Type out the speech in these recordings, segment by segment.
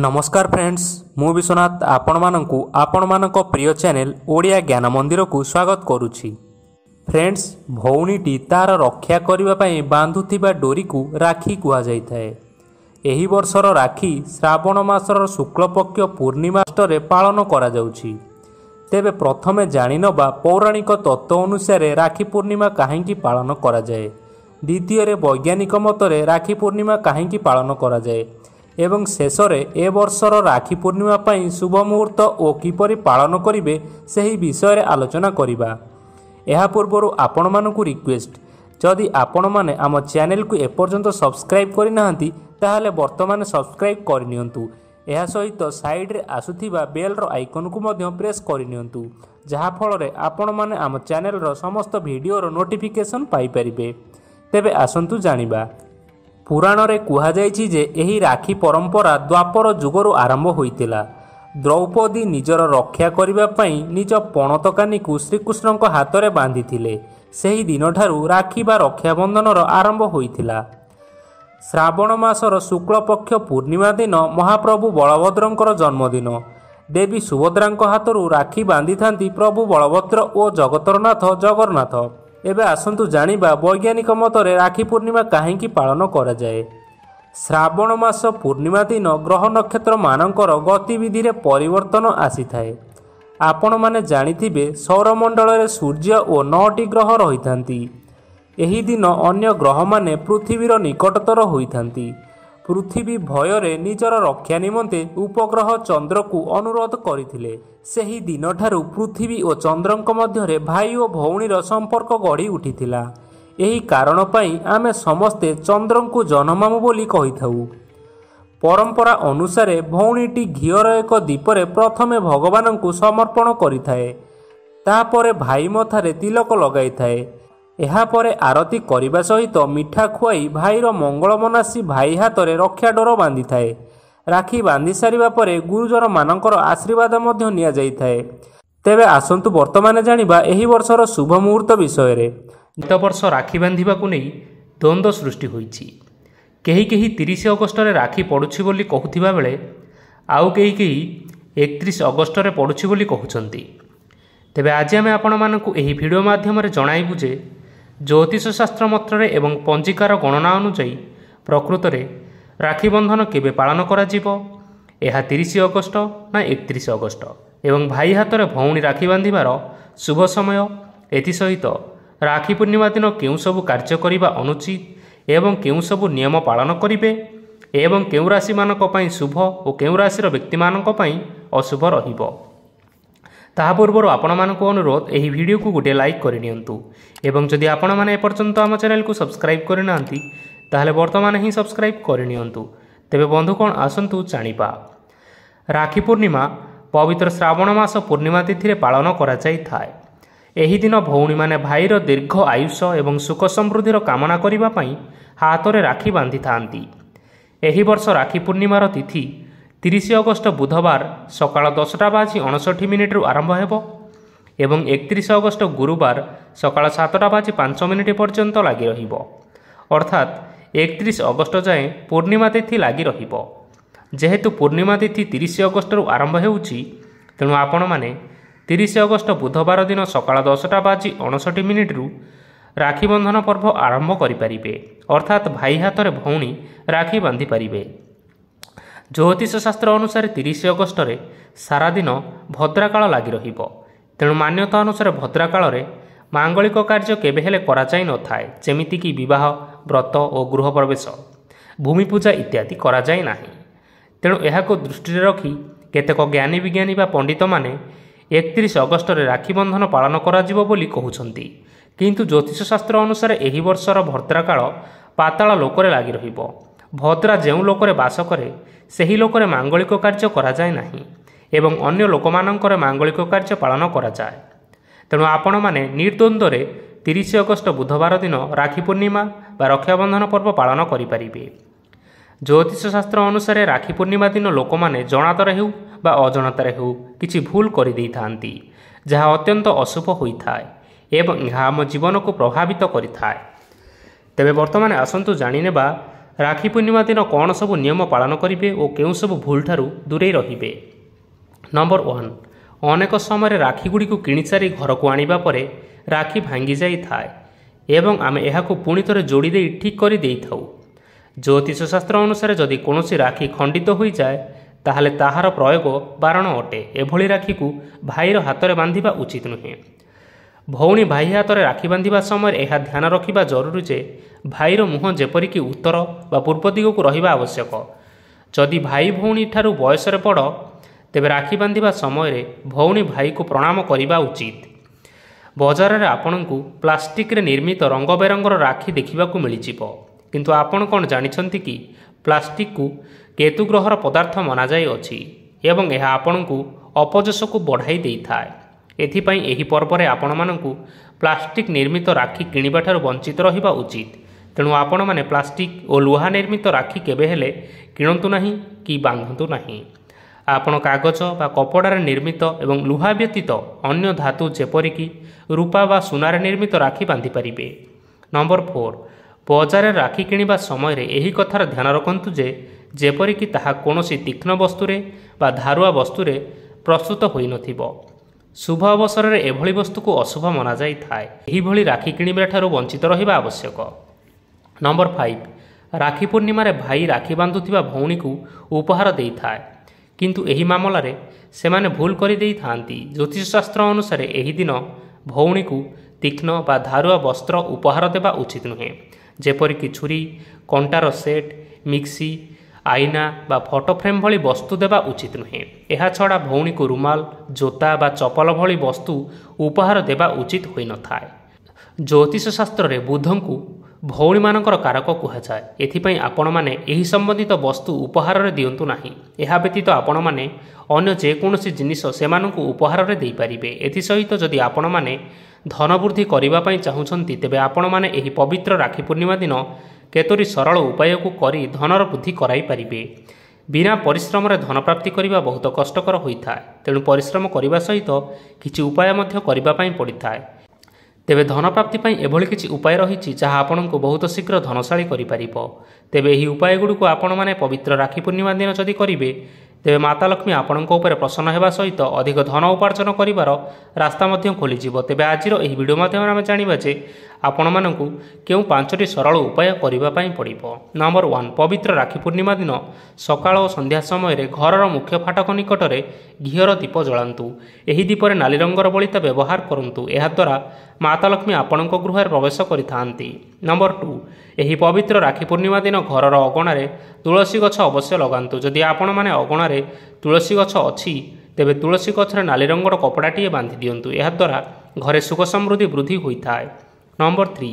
ନମସ୍କାର ଫ୍ରେଣ୍ଡସ୍ ମୁଁ ବିଶ୍ୱନାଥ ଆପଣମାନଙ୍କୁ ଆପଣମାନଙ୍କ ପ୍ରିୟ ଚ୍ୟାନେଲ ଓଡ଼ିଆ ଜ୍ଞାନ ମନ୍ଦିରକୁ ସ୍ୱାଗତ କରୁଛି ଫ୍ରେଣ୍ଡସ୍ ଭଉଣୀଟି ତା'ର ରକ୍ଷା କରିବା ପାଇଁ ବାନ୍ଧୁଥିବା ଡୋରିକୁ ରାକ୍ଷୀ କୁହାଯାଇଥାଏ ଏହି ବର୍ଷର ରାକ୍ଷୀ ଶ୍ରାବଣ ମାସର ଶୁକ୍ଳପକ୍ଷ ପୂର୍ଣ୍ଣିମାଷ୍ଟରେ ପାଳନ କରାଯାଉଛି ତେବେ ପ୍ରଥମେ ଜାଣିନେବା ପୌରାଣିକ ତତ୍ତ୍ୱ ଅନୁସାରେ ରାକ୍ଷୀ ପୂର୍ଣ୍ଣିମା କାହିଁକି ପାଳନ କରାଯାଏ ଦ୍ୱିତୀୟରେ ବୈଜ୍ଞାନିକ ମତରେ ରାକ୍ଷୀ ପୂର୍ଣ୍ଣିମା କାହିଁକି ପାଳନ କରାଯାଏ ଏବଂ ଶେଷରେ ଏ ବର୍ଷର ରାକ୍ଷୀ ପୂର୍ଣ୍ଣିମା ପାଇଁ ଶୁଭ ମୁହୂର୍ତ୍ତ ଓ କିପରି ପାଳନ କରିବେ ସେହି ବିଷୟରେ ଆଲୋଚନା କରିବା ଏହା ପୂର୍ବରୁ ଆପଣମାନଙ୍କୁ ରିକ୍ୱେଷ୍ଟ ଯଦି ଆପଣମାନେ ଆମ ଚ୍ୟାନେଲକୁ ଏପର୍ଯ୍ୟନ୍ତ ସବସ୍କ୍ରାଇବ୍ କରିନାହାନ୍ତି ତାହେଲେ ବର୍ତ୍ତମାନ ସବସ୍କ୍ରାଇବ୍ କରିନିଅନ୍ତୁ ଏହା ସହିତ ସାଇଡ଼୍ରେ ଆସୁଥିବା ବେଲ୍ର ଆଇକନ୍କୁ ମଧ୍ୟ ପ୍ରେସ୍ କରିନିଅନ୍ତୁ ଯାହାଫଳରେ ଆପଣମାନେ ଆମ ଚ୍ୟାନେଲର ସମସ୍ତ ଭିଡ଼ିଓର ନୋଟିଫିକେସନ୍ ପାଇପାରିବେ ତେବେ ଆସନ୍ତୁ ଜାଣିବା ପୁରାଣରେ କୁହାଯାଇଛି ଯେ ଏହି ରାକ୍ଷୀ ପରମ୍ପରା ଦ୍ୱାପର ଯୁଗରୁ ଆରମ୍ଭ ହୋଇଥିଲା ଦ୍ରୌପଦୀ ନିଜର ରକ୍ଷା କରିବା ପାଇଁ ନିଜ ପଣତକାନିକୁ ଶ୍ରୀକୃଷ୍ଣଙ୍କ ହାତରେ ବାନ୍ଧିଥିଲେ ସେହି ଦିନଠାରୁ ରାକ୍ଷୀ ବା ରକ୍ଷାବନ୍ଧନର ଆରମ୍ଭ ହୋଇଥିଲା ଶ୍ରାବଣ ମାସର ଶୁକ୍ଳପକ୍ଷ ପୂର୍ଣ୍ଣିମା ଦିନ ମହାପ୍ରଭୁ ବଳଭଦ୍ରଙ୍କର ଜନ୍ମଦିନ ଦେବୀ ସୁଭଦ୍ରାଙ୍କ ହାତରୁ ରାକ୍ଷୀ ବାନ୍ଧିଥାନ୍ତି ପ୍ରଭୁ ବଳଭଦ୍ର ଓ ଜଗତରନାଥ ଜଗନ୍ନାଥ ଏବେ ଆସନ୍ତୁ ଜାଣିବା ବୈଜ୍ଞାନିକ ମତରେ ରାକ୍ଷୀ ପୂର୍ଣ୍ଣିମା କାହିଁକି ପାଳନ କରାଯାଏ ଶ୍ରାବଣ ମାସ ପୂର୍ଣ୍ଣିମା ଦିନ ଗ୍ରହ ନକ୍ଷତ୍ରମାନଙ୍କର ଗତିବିଧିରେ ପରିବର୍ତ୍ତନ ଆସିଥାଏ ଆପଣମାନେ ଜାଣିଥିବେ ସୌରମଣ୍ଡଳରେ ସୂର୍ଯ୍ୟ ଓ ନଅଟି ଗ୍ରହ ରହିଥାନ୍ତି ଏହି ଦିନ ଅନ୍ୟ ଗ୍ରହମାନେ ପୃଥିବୀର ନିକଟତର ହୋଇଥାନ୍ତି ପୃଥିବୀ ଭୟରେ ନିଜର ରକ୍ଷା ନିମନ୍ତେ ଉପଗ୍ରହ ଚନ୍ଦ୍ରକୁ ଅନୁରୋଧ କରିଥିଲେ ସେହି ଦିନଠାରୁ ପୃଥିବୀ ଓ ଚନ୍ଦ୍ରଙ୍କ ମଧ୍ୟରେ ଭାଇ ଓ ଭଉଣୀର ସମ୍ପର୍କ ଗଢ଼ି ଉଠିଥିଲା ଏହି କାରଣ ପାଇଁ ଆମେ ସମସ୍ତେ ଚନ୍ଦ୍ରଙ୍କୁ ଜନମାମୁ ବୋଲି କହିଥାଉ ପରମ୍ପରା ଅନୁସାରେ ଭଉଣୀଟି ଘିଅର ଏକ ଦ୍ୱୀପରେ ପ୍ରଥମେ ଭଗବାନଙ୍କୁ ସମର୍ପଣ କରିଥାଏ ତାପରେ ଭାଇ ମଥାରେ ତିଲକ ଲଗାଇଥାଏ ଏହାପରେ ଆରତୀ କରିବା ସହିତ ମିଠା ଖୁଆଇ ଭାଇର ମଙ୍ଗଳ ମନାସି ଭାଇ ହାତରେ ରକ୍ଷା ଡର ବାନ୍ଧିଥାଏ ରାକ୍ଷୀ ବାନ୍ଧି ସାରିବା ପରେ ଗୁରୁଜନମାନଙ୍କର ଆଶୀର୍ବାଦ ମଧ୍ୟ ନିଆଯାଇଥାଏ ତେବେ ଆସନ୍ତୁ ବର୍ତ୍ତମାନ ଜାଣିବା ଏହି ବର୍ଷର ଶୁଭ ମୁହୂର୍ତ୍ତ ବିଷୟରେ ଗତ ବର୍ଷ ରାକ୍ଷୀ ବାନ୍ଧିବାକୁ ନେଇ ଦ୍ୱନ୍ଦ୍ୱ ସୃଷ୍ଟି ହୋଇଛି କେହି କେହି ତିରିଶ ଅଗଷ୍ଟରେ ରାକ୍ଷୀ ପଡ଼ୁଛି ବୋଲି କହୁଥିବା ବେଳେ ଆଉ କେହି କେହି ଏକତିରିଶ ଅଗଷ୍ଟରେ ପଡ଼ୁଛି ବୋଲି କହୁଛନ୍ତି ତେବେ ଆଜି ଆମେ ଆପଣମାନଙ୍କୁ ଏହି ଭିଡ଼ିଓ ମାଧ୍ୟମରେ ଜଣାଇବୁ ଯେ ଜ୍ୟୋତିଷଶାସ୍ତ୍ର ମାତ୍ରରେ ଏବଂ ପଞ୍ଜିକାର ଗଣନା ଅନୁଯାୟୀ ପ୍ରକୃତରେ ରାକ୍ଷୀବନ୍ଧନ କେବେ ପାଳନ କରାଯିବ ଏହା ତିରିଶ ଅଗଷ୍ଟ ନା ଏକତିରିଶ ଅଗଷ୍ଟ ଏବଂ ଭାଇ ହାତରେ ଭଉଣୀ ରାକ୍ଷୀ ବାନ୍ଧିବାର ଶୁଭ ସମୟ ଏଥିସହିତ ରାକ୍ଷୀ ପୂର୍ଣ୍ଣିମା ଦିନ କେଉଁ ସବୁ କାର୍ଯ୍ୟ କରିବା ଅନୁଚିତ ଏବଂ କେଉଁ ସବୁ ନିୟମ ପାଳନ କରିବେ ଏବଂ କେଉଁ ରାଶିମାନଙ୍କ ପାଇଁ ଶୁଭ ଓ କେଉଁ ରାଶିର ବ୍ୟକ୍ତିମାନଙ୍କ ପାଇଁ ଅଶୁଭ ରହିବ ତାହା ପୂର୍ବରୁ ଆପଣମାନଙ୍କୁ ଅନୁରୋଧ ଏହି ଭିଡ଼ିଓକୁ ଗୋଟିଏ ଲାଇକ୍ କରିନିଅନ୍ତୁ ଏବଂ ଯଦି ଆପଣମାନେ ଏପର୍ଯ୍ୟନ୍ତ ଆମ ଚ୍ୟାନେଲକୁ ସବସ୍କ୍ରାଇବ୍ କରିନାହାନ୍ତି ତାହେଲେ ବର୍ତ୍ତମାନ ହିଁ ସବସ୍କ୍ରାଇବ୍ କରିନିଅନ୍ତୁ ତେବେ ବନ୍ଧୁ କ'ଣ ଆସନ୍ତୁ ଜାଣିବା ରାକ୍ଷୀ ପୂର୍ଣ୍ଣିମା ପବିତ୍ର ଶ୍ରାବଣ ମାସ ପୂର୍ଣ୍ଣିମା ତିଥିରେ ପାଳନ କରାଯାଇଥାଏ ଏହି ଦିନ ଭଉଣୀମାନେ ଭାଇର ଦୀର୍ଘ ଆୟୁଷ ଏବଂ ସୁଖ ସମୃଦ୍ଧିର କାମନା କରିବା ପାଇଁ ହାତରେ ରାକ୍ଷୀ ବାନ୍ଧିଥାନ୍ତି ଏହି ବର୍ଷ ରାକ୍ଷୀ ପୂର୍ଣ୍ଣିମାର ତିଥି তিরিশ অগস্ট বুধবার সকাল দশটা বাজি অଣଷଠି মিনিট্ରୁ আরম্ভ ହେବ ଏବଂ একত্রিশ অগস্ট গুরুবার সকাল সাতটা বাজি ପାଞ୍ଚ ମିନିଟ୍ ପର୍ଯ୍ୟନ୍ତ ଲାଗି ରହିବ ଅର୍ଥାତ୍ একত্রিশ ଅଗଷ୍ଟ ଯାଏଁ ପୂର୍ଣ୍ଣିମା ତିଥି ଲାଗି ରହିବ ଯେହେତୁ ପୂର୍ଣ୍ଣିମା ତିଥି ତିରିଶ ଅଗଷ୍ଟରୁ ଆରମ୍ଭ ହେଉଛି ତେଣୁ ଆପଣମାନେ ତିରିଶ ଅଗଷ୍ଟ ବୁଧବାର ଦିନ ସକାଳ ଦଶଟା ବାଜି ଅଣଷଠି ମିନିଟ୍ରୁ ରାକ୍ଷୀ ବନ୍ଧନ ପର୍ବ ଆରମ୍ଭ କରିପାରିବେ ଅର୍ଥାତ୍ ଭାଇ ହାତରେ ଭଉଣୀ ରାକ୍ଷୀ ବାନ୍ଧିପାରିବେ ଜ୍ୟୋତିଷ ଶାସ୍ତ୍ର ଅନୁସାରେ ତିରିଶ ଅଗଷ୍ଟରେ ସାରାଦିନ ଭଦ୍ରାକାଳ ଲାଗି ରହିବ ତେଣୁ ମାନ୍ୟତା ଅନୁସାରେ ଭଦ୍ରାକାଳରେ ମାଙ୍ଗଳିକ କାର୍ଯ୍ୟ କେବେ ହେଲେ କରାଯାଇନଥାଏ ଯେମିତିକି ବିବାହ ବ୍ରତ ଓ ଗୃହପ୍ରବେଶ ଭୂମିପୂଜା ଇତ୍ୟାଦି କରାଯାଇ ନାହିଁ ତେଣୁ ଏହାକୁ ଦୃଷ୍ଟିରେ ରଖି କେତେକ ଜ୍ଞାନୀ ବିଜ୍ଞାନୀ ବା ପଣ୍ଡିତମାନେ ଏକତିରିଶ ଅଗଷ୍ଟରେ ରାକ୍ଷୀ ବନ୍ଧନ ପାଳନ କରାଯିବ ବୋଲି କହୁଛନ୍ତି କିନ୍ତୁ ଜ୍ୟୋତିଷ ଶାସ୍ତ୍ର ଅନୁସାରେ ଏହି ବର୍ଷର ଭଦ୍ରାକାଳ ପାତାଳ ଲୋକରେ ଲାଗି ରହିବ ଭଦ୍ରା ଯେଉଁ ଲୋକରେ ବାସ କରେ ସେହି ଲୋକରେ ମାଙ୍ଗଳିକ କାର୍ଯ୍ୟ କରାଯାଏ ନାହିଁ ଏବଂ ଅନ୍ୟ ଲୋକମାନଙ୍କର ମାଙ୍ଗଳିକ କାର୍ଯ୍ୟ ପାଳନ କରାଯାଏ ତେଣୁ ଆପଣମାନେ ନିର୍ଦ୍ୱନ୍ଦ୍ୱରେ ତିରିଶ ଅଗଷ୍ଟ ବୁଧବାର ଦିନ ରାକ୍ଷୀ ପୂର୍ଣ୍ଣିମା ବା ରକ୍ଷାବନ୍ଧନ ପର୍ବ ପାଳନ କରିପାରିବେ ଜ୍ୟୋତିଷଶାସ୍ତ୍ର ଅନୁସାରେ ରାକ୍ଷୀ ପୂର୍ଣ୍ଣିମା ଦିନ ଲୋକମାନେ ଜଣାତରେ ହେଉ ବା ଅଜଣାତରେ ହେଉ କିଛି ଭୁଲ କରିଦେଇଥାନ୍ତି ଯାହା ଅତ୍ୟନ୍ତ ଅଶୁଭ ହୋଇଥାଏ ଏବଂ ଏହା ଆମ ଜୀବନକୁ ପ୍ରଭାବିତ କରିଥାଏ ତେବେ ବର୍ତ୍ତମାନ ଆସନ୍ତୁ ଜାଣିନେବା রাখি ପୂର୍ଣ୍ଣିମା ଦିନ କ'ଣ ସବୁ ନିୟମ ପାଳନ କରିବେ ଓ କେଉଁ ସବୁ ଭୁଲଠାରୁ ଦୂରେଇ ରହିବେ ନମ୍ବର ୱାନ୍ ଅନେକ ସମୟରେ ରାକ୍ଷୀଗୁଡ଼ିକୁ କିଣିସାରି ଘରକୁ ଆଣିବା ପରେ ରାକ୍ଷୀ ଭାଙ୍ଗିଯାଇଥାଏ ଏବଂ ଆମେ ଏହାକୁ ପୁଣି ଥରେ ଯୋଡ଼ି ଦେଇ ଠିକ୍ କରି ଦେଇଥାଉ ଜ୍ୟୋତିଷଶାସ୍ତ୍ର ଅନୁସାରେ ଯଦି କୌଣସି ରାକ୍ଷୀ ଖଣ୍ଡିତ ହୋଇଯାଏ ତାହେଲେ ତାହାର ପ୍ରୟୋଗ ବାରଣ ଅଟେ ଏଭଳି ରାକ୍ଷୀକୁ ଭାଇର ହାତରେ ବାନ୍ଧିବା ଉଚିତ ନୁହେଁ ଭଉଣୀ ଭାଇ ହାତରେ ରାକ୍ଷୀ ବାନ୍ଧିବା ସମୟରେ ଏହା ଧ୍ୟାନ ରଖିବା ଜରୁରୀ ଯେ ଭାଇର ମୁହଁ ଯେପରିକି ଉତ୍ତର ବା ପୂର୍ବ ଦିଗକୁ ରହିବା ଆବଶ୍ୟକ ଯଦି ଭାଇ ଭଉଣୀଠାରୁ ବୟସରେ ପଡ଼ ତେବେ ରାକ୍ଷୀ ବାନ୍ଧିବା ସମୟରେ ଭଉଣୀ ଭାଇକୁ ପ୍ରଣାମ କରିବା ଉଚିତ ବଜାରରେ ଆପଣଙ୍କୁ ପ୍ଲାଷ୍ଟିକରେ ନିର୍ମିତ ରଙ୍ଗବେରଙ୍ଗର ରାକ୍ଷୀ ଦେଖିବାକୁ ମିଳିଯିବ କିନ୍ତୁ ଆପଣ କ'ଣ ଜାଣିଛନ୍ତି କି ପ୍ଲାଷ୍ଟିକକୁ କେତୁ ଗ୍ରହର ପଦାର୍ଥ ମନାଯାଇଅଛି ଏବଂ ଏହା ଆପଣଙ୍କୁ ଅପଯଶକୁ ବଢ଼ାଇ ଦେଇଥାଏ ଏଥିପାଇଁ ଏହି ପର୍ବରେ ଆପଣମାନଙ୍କୁ ପ୍ଲାଷ୍ଟିକ୍ ନିର୍ମିତ ରାକ୍ଷୀ କିଣିବାଠାରୁ ବଞ୍ଚିତ ରହିବା ଉଚିତ ତେଣୁ ଆପଣମାନେ ପ୍ଲାଷ୍ଟିକ୍ ଓ ଲୁହା ନିର୍ମିତ ରାକ୍ଷୀ କେବେ ହେଲେ କିଣନ୍ତୁ ନାହିଁ କି ବାନ୍ଧନ୍ତୁ ନାହିଁ ଆପଣ କାଗଜ ବା କପଡ଼ାରେ ନିର୍ମିତ ଏବଂ ଲୁହା ବ୍ୟତୀତ ଅନ୍ୟ ଧାତୁ ଯେପରିକି ରୂପା ବା ସୁନାରେ ନିର୍ମିତ ରାକ୍ଷୀ ବାନ୍ଧିପାରିବେ ନମ୍ବର ଫୋର୍ ବଜାରରେ ରାକ୍ଷୀ କିଣିବା ସମୟରେ ଏହି କଥାର ଧ୍ୟାନ ରଖନ୍ତୁ ଯେ ଯେପରିକି ତାହା କୌଣସି ତୀକ୍ଷ୍ଣ ବସ୍ତୁରେ ବା ଧାରୁଆ ବସ୍ତୁରେ ପ୍ରସ୍ତୁତ ହୋଇନଥିବ ଶୁଭ ଅବସରରେ ଏଭଳି ବସ୍ତୁକୁ ଅଶୁଭ ମନାଯାଇଥାଏ ଏହିଭଳି ରାକ୍ଷୀ କିଣିବା ଠାରୁ ବଞ୍ଚିତ ରହିବା ଆବଶ୍ୟକ ନମ୍ବର ଫାଇଭ ରାକ୍ଷୀ ପୂର୍ଣ୍ଣିମାରେ ଭାଇ ରାକ୍ଷୀ ବାନ୍ଧୁଥିବା ଭଉଣୀକୁ ଉପହାର ଦେଇଥାଏ କିନ୍ତୁ ଏହି ମାମଲାରେ ସେମାନେ ଭୁଲ କରିଦେଇଥାନ୍ତି ଜ୍ୟୋତିଷଶାସ୍ତ୍ର ଅନୁସାରେ ଏହି ଦିନ ଭଉଣୀକୁ ତୀକ୍ଷ୍ଣ ବା ଧାରୁଆ ବସ୍ତ୍ର ଉପହାର ଦେବା ଉଚିତ ନୁହେଁ ଯେପରିକି ଛୁରୀ କଣ୍ଟାର ସେଟ୍ ମିକ୍ସି ଆଇନା ବା ଫଟୋ ଫ୍ରେମ୍ ଭଳି ବସ୍ତୁ ଦେବା ଉଚିତ ନୁହେଁ ଏହା ଛଡ଼ା ଭଉଣୀକୁ ରୁମାଲ ଜୋତା ବା ଚପଲ ଭଳି ବସ୍ତୁ ଉପହାର ଦେବା ଉଚିତ ହୋଇନଥାଏ ଜ୍ୟୋତିଷ ଶାସ୍ତ୍ରରେ ବୁଧଙ୍କୁ ଭଉଣୀମାନଙ୍କର କାରକ କୁହାଯାଏ ଏଥିପାଇଁ ଆପଣମାନେ ଏହି ସମ୍ବନ୍ଧିତ ବସ୍ତୁ ଉପହାରରେ ଦିଅନ୍ତୁ ନାହିଁ ଏହା ବ୍ୟତୀତ ଆପଣମାନେ ଅନ୍ୟ ଯେକୌଣସି ଜିନିଷ ସେମାନଙ୍କୁ ଉପହାରରେ ଦେଇପାରିବେ ଏଥିସହିତ ଯଦି ଆପଣମାନେ ଧନବୃଦ୍ଧି କରିବା ପାଇଁ ଚାହୁଁଛନ୍ତି ତେବେ ଆପଣମାନେ ଏହି ପବିତ୍ର ରାକ୍ଷୀ ପୂର୍ଣ୍ଣିମା ଦିନ କେତୋଟି ସରଳ ଉପାୟକୁ କରି ଧନର ବୃଦ୍ଧି କରାଇପାରିବେ ବିନା ପରିଶ୍ରମରେ ଧନ ପ୍ରାପ୍ତି କରିବା ବହୁତ କଷ୍ଟକର ହୋଇଥାଏ ତେଣୁ ପରିଶ୍ରମ କରିବା ସହିତ କିଛି ଉପାୟ ମଧ୍ୟ କରିବା ପାଇଁ ପଡ଼ିଥାଏ ତେବେ ଧନ ପ୍ରାପ୍ତି ପାଇଁ ଏଭଳି କିଛି ଉପାୟ ରହିଛି ଯାହା ଆପଣଙ୍କୁ ବହୁତ ଶୀଘ୍ର ଧନଶାଳୀ କରିପାରିବ ତେବେ ଏହି ଉପାୟଗୁଡ଼ିକୁ ଆପଣମାନେ ପବିତ୍ର ରାକ୍ଷୀ ପୂର୍ଣ୍ଣିମା ଦିନ ଯଦି କରିବେ ତେବେ ମାତା ଲକ୍ଷ୍ମୀ ଆପଣଙ୍କ ଉପରେ ପ୍ରସନ୍ନ ହେବା ସହିତ ଅଧିକ ଧନ ଉପାର୍ଜନ କରିବାର ରାସ୍ତା ମଧ୍ୟ ଖୋଲିଯିବ ତେବେ ଆଜିର ଏହି ଭିଡ଼ିଓ ମାଧ୍ୟମରେ ଆମେ ଜାଣିବା ଯେ ଆପଣମାନଙ୍କୁ କେଉଁ ପାଞ୍ଚଟି ସରଳ ଉପାୟ କରିବା ପାଇଁ ପଡ଼ିବ ନମ୍ବର ୱାନ୍ ପବିତ୍ର ରାକ୍ଷୀ ପୂର୍ଣ୍ଣିମା ଦିନ ସକାଳ ଓ ସନ୍ଧ୍ୟା ସମୟରେ ଘରର ମୁଖ୍ୟ ଫାଟକ ନିକଟରେ ଘିଅର ଦୀପ ଜଳାନ୍ତୁ ଏହି ଦୀପରେ ନାଲି ରଙ୍ଗର ବଳିତା ବ୍ୟବହାର କରନ୍ତୁ ଏହାଦ୍ୱାରା ମାତା ଲକ୍ଷ୍ମୀ ଆପଣଙ୍କ ଗୃହରେ ପ୍ରବେଶ କରିଥାନ୍ତି ନମ୍ବର ଟୁ ଏହି ପବିତ୍ର ରାକ୍ଷୀ ପୂର୍ଣ୍ଣିମା ଦିନ ଘରର ଅଗଣାରେ ତୁଳସୀ ଗଛ ଅବଶ୍ୟ ଲଗାନ୍ତୁ ଯଦି ଆପଣମାନେ ଅଗଣାରେ ପାଖରେ ତୁଳସୀ ଗଛ ଅଛି ତେବେ ତୁଳସୀ ଗଛରେ ନାଲି ରଙ୍ଗର କପଡ଼ାଟିଏ ବାନ୍ଧି ଦିଅନ୍ତୁ ଏହାଦ୍ୱାରା ଘରେ ସୁଖ ସମୃଦ୍ଧି ବୃଦ୍ଧି ହୋଇଥାଏ ନମ୍ବର ଥ୍ରୀ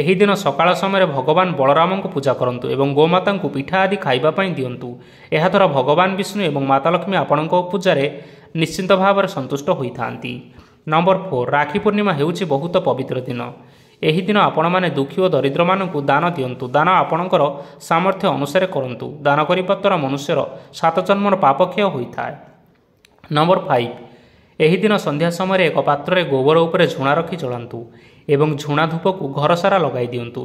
ଏହି ଦିନ ସକାଳ ସମୟରେ ଭଗବାନ ବଳରାମଙ୍କୁ ପୂଜା କରନ୍ତୁ ଏବଂ ଗୋମାତାଙ୍କୁ ପିଠା ଆଦି ଖାଇବା ପାଇଁ ଦିଅନ୍ତୁ ଏହାଦ୍ୱାରା ଭଗବାନ ବିଷ୍ଣୁ ଏବଂ ମାତା ଲକ୍ଷ୍ମୀ ଆପଣଙ୍କ ପୂଜାରେ ନିଶ୍ଚିନ୍ତ ଭାବରେ ସନ୍ତୁଷ୍ଟ ହୋଇଥାନ୍ତି ନମ୍ବର ଫୋର୍ ରାକ୍ଷୀ ପୂର୍ଣ୍ଣିମା ହେଉଛି ବହୁତ ପବିତ୍ର ଦିନ ଏହିଦିନ ଆପଣମାନେ ଦୁଃଖୀ ଓ ଦରିଦ୍ରମାନଙ୍କୁ ଦାନ ଦିଅନ୍ତୁ ଦାନ ଆପଣଙ୍କର ସାମର୍ଥ୍ୟ ଅନୁସାରେ କରନ୍ତୁ ଦାନ କରିବା ଦ୍ୱାରା ମନୁଷ୍ୟର ସାତ ଜନ୍ମର ପାପକ୍ଷୟ ହୋଇଥାଏ ନମ୍ବର ଫାଇଭ ଏହିଦିନ ସନ୍ଧ୍ୟା ସମୟରେ ଏକ ପାତ୍ରରେ ଗୋବର ଉପରେ ଝୁଣା ରଖି ଚଳାନ୍ତୁ ଏବଂ ଝୁଣା ଧୂପକୁ ଘର ସାରା ଲଗାଇ ଦିଅନ୍ତୁ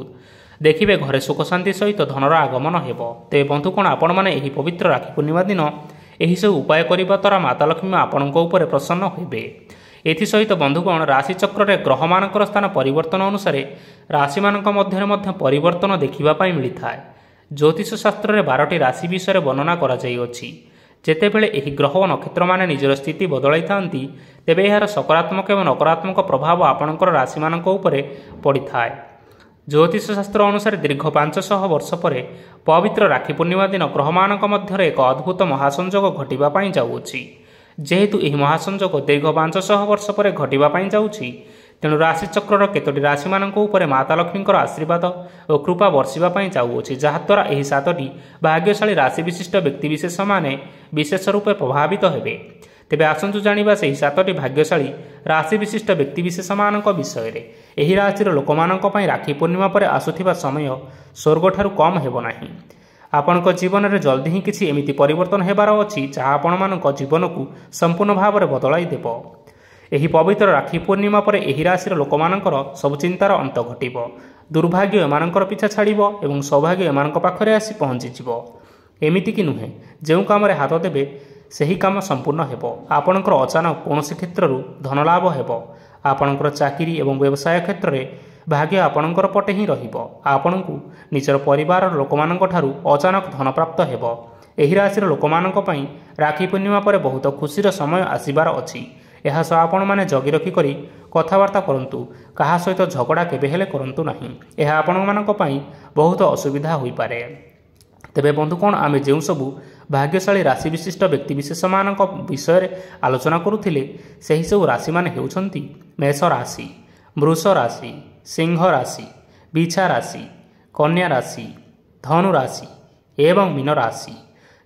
ଦେଖିବେ ଘରେ ସୁଖଶାନ୍ତି ସହିତ ଧନର ଆଗମନ ହେବ ତେବେ ବନ୍ଧୁ କ'ଣ ଆପଣମାନେ ଏହି ପବିତ୍ର ରାକ୍ଷୀ ପୂର୍ଣ୍ଣିମା ଦିନ ଏହିସବୁ ଉପାୟ କରିବା ଦ୍ୱାରା ମାତା ଲକ୍ଷ୍ମୀ ଆପଣଙ୍କ ଉପରେ ପ୍ରସନ୍ନ ହେବେ ଏଥିସହିତ ବନ୍ଧୁଗଣ ରାଶିଚକ୍ରରେ ଗ୍ରହମାନଙ୍କର ସ୍ଥାନ ପରିବର୍ତ୍ତନ ଅନୁସାରେ ରାଶିମାନଙ୍କ ମଧ୍ୟରେ ମଧ୍ୟ ପରିବର୍ତ୍ତନ ଦେଖିବା ପାଇଁ ମିଳିଥାଏ ଜ୍ୟୋତିଷ ଶାସ୍ତ୍ରରେ ବାରଟି ରାଶି ବିଷୟରେ ବର୍ଣ୍ଣନା କରାଯାଇଅଛି ଯେତେବେଳେ ଏହି ଗ୍ରହ ଓ ନକ୍ଷତ୍ରମାନେ ନିଜର ସ୍ଥିତି ବଦଳାଇଥାନ୍ତି ତେବେ ଏହାର ସକାରାତ୍ମକ ଏବଂ ନକାରାତ୍ମକ ପ୍ରଭାବ ଆପଣଙ୍କର ରାଶିମାନଙ୍କ ଉପରେ ପଡ଼ିଥାଏ ଜ୍ୟୋତିଷ ଶାସ୍ତ୍ର ଅନୁସାରେ ଦୀର୍ଘ ପାଞ୍ଚଶହ ବର୍ଷ ପରେ ପବିତ୍ର ରାକ୍ଷୀ ପୂର୍ଣ୍ଣିମା ଦିନ ଗ୍ରହମାନଙ୍କ ମଧ୍ୟରେ ଏକ ଅଦ୍ଭୁତ ମହାସଂଯୋଗ ଘଟିବା ପାଇଁ ଯାଉଅଛି ଯେହେତୁ ଏହି ମହାସଂଯୋଗ ଦୀର୍ଘ ପାଞ୍ଚଶହ ବର୍ଷ ପରେ ଘଟିବା ପାଇଁ ଯାଉଛି ତେଣୁ ରାଶିଚକ୍ରର କେତୋଟି ରାଶିମାନଙ୍କ ଉପରେ ମାତା ଲକ୍ଷ୍ମୀଙ୍କର ଆଶୀର୍ବାଦ ଓ କୃପା ବର୍ଷିବା ପାଇଁ ଯାଉଅଛି ଯାହାଦ୍ୱାରା ଏହି ସାତଟି ଭାଗ୍ୟଶାଳୀ ରାଶି ବିଶିଷ୍ଟ ବ୍ୟକ୍ତିବିଶେଷମାନେ ବିଶେଷ ରୂପେ ପ୍ରଭାବିତ ହେବେ ତେବେ ଆସନ୍ତୁ ଜାଣିବା ସେହି ସାତଟି ଭାଗ୍ୟଶାଳୀ ରାଶି ବିଶିଷ୍ଟ ବ୍ୟକ୍ତିବିଶେଷମାନଙ୍କ ବିଷୟରେ ଏହି ରାଶିର ଲୋକମାନଙ୍କ ପାଇଁ ରାକ୍ଷୀ ପୂର୍ଣ୍ଣିମା ପରେ ଆସୁଥିବା ସମୟ ସ୍ୱର୍ଗଠାରୁ କମ୍ ହେବ ନାହିଁ ଆପଣଙ୍କ ଜୀବନରେ ଜଲ୍ଦି ହିଁ କିଛି ଏମିତି ପରିବର୍ତ୍ତନ ହେବାର ଅଛି ଯାହା ଆପଣମାନଙ୍କ ଜୀବନକୁ ସମ୍ପୂର୍ଣ୍ଣ ଭାବରେ ବଦଳାଇ ଦେବ ଏହି ପବିତ୍ର ରାକ୍ଷୀ ପୂର୍ଣ୍ଣିମା ପରେ ଏହି ରାଶିର ଲୋକମାନଙ୍କର ସବୁ ଚିନ୍ତାର ଅନ୍ତ ଘଟିବ ଦୁର୍ଭାଗ୍ୟ ଏମାନଙ୍କର ପିଛା ଛାଡ଼ିବ ଏବଂ ସୌଭାଗ୍ୟ ଏମାନଙ୍କ ପାଖରେ ଆସି ପହଞ୍ଚିଯିବ ଏମିତିକି ନୁହେଁ ଯେଉଁ କାମରେ ହାତ ଦେବେ ସେହି କାମ ସମ୍ପୂର୍ଣ୍ଣ ହେବ ଆପଣଙ୍କର ଅଚାନକ କୌଣସି କ୍ଷେତ୍ରରୁ ଧନଲାଭ ହେବ ଆପଣଙ୍କର ଚାକିରି ଏବଂ ବ୍ୟବସାୟ କ୍ଷେତ୍ରରେ ଭାଗ୍ୟ ଆପଣଙ୍କର ପଟେ ହିଁ ରହିବ ଆପଣଙ୍କୁ ନିଜର ପରିବାରର ଲୋକମାନଙ୍କଠାରୁ ଅଚାନକ ଧନପ୍ରାପ୍ତ ହେବ ଏହି ରାଶିର ଲୋକମାନଙ୍କ ପାଇଁ ରାକ୍ଷୀ ପୂର୍ଣ୍ଣିମା ପରେ ବହୁତ ଖୁସିର ସମୟ ଆସିବାର ଅଛି ଏହା ସହ ଆପଣମାନେ ଜଗି ରଖିକରି କଥାବାର୍ତ୍ତା କରନ୍ତୁ କାହା ସହିତ ଝଗଡ଼ା କେବେ ହେଲେ କରନ୍ତୁ ନାହିଁ ଏହା ଆପଣମାନଙ୍କ ପାଇଁ ବହୁତ ଅସୁବିଧା ହୋଇପାରେ ତେବେ ବନ୍ଧୁ କ'ଣ ଆମେ ଯେଉଁ ସବୁ ଭାଗ୍ୟଶାଳୀ ରାଶି ବିଶିଷ୍ଟ ବ୍ୟକ୍ତିବିଶେଷମାନଙ୍କ ବିଷୟରେ ଆଲୋଚନା କରୁଥିଲେ ସେହିସବୁ ରାଶିମାନେ ହେଉଛନ୍ତି ମେଷ ରାଶି ବୃଷ ରାଶି ସିଂହ ରାଶି ବିଛା ରାଶି କନ୍ୟା ରାଶି ଧନୁ ରାଶି ଏବଂ ମୀନ ରାଶି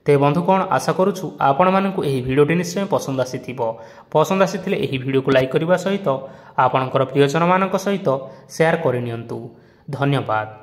ତେବେ ବନ୍ଧୁ କ'ଣ ଆଶା କରୁଛୁ ଆପଣମାନଙ୍କୁ ଏହି ଭିଡ଼ିଓଟି ନିଶ୍ଚୟ ପସନ୍ଦ ଆସିଥିବ ପସନ୍ଦ ଆସିଥିଲେ ଏହି ଭିଡ଼ିଓକୁ ଲାଇକ୍ କରିବା ସହିତ ଆପଣଙ୍କର ପ୍ରିୟଜନମାନଙ୍କ ସହିତ ସେୟାର କରିନିଅନ୍ତୁ ଧନ୍ୟବାଦ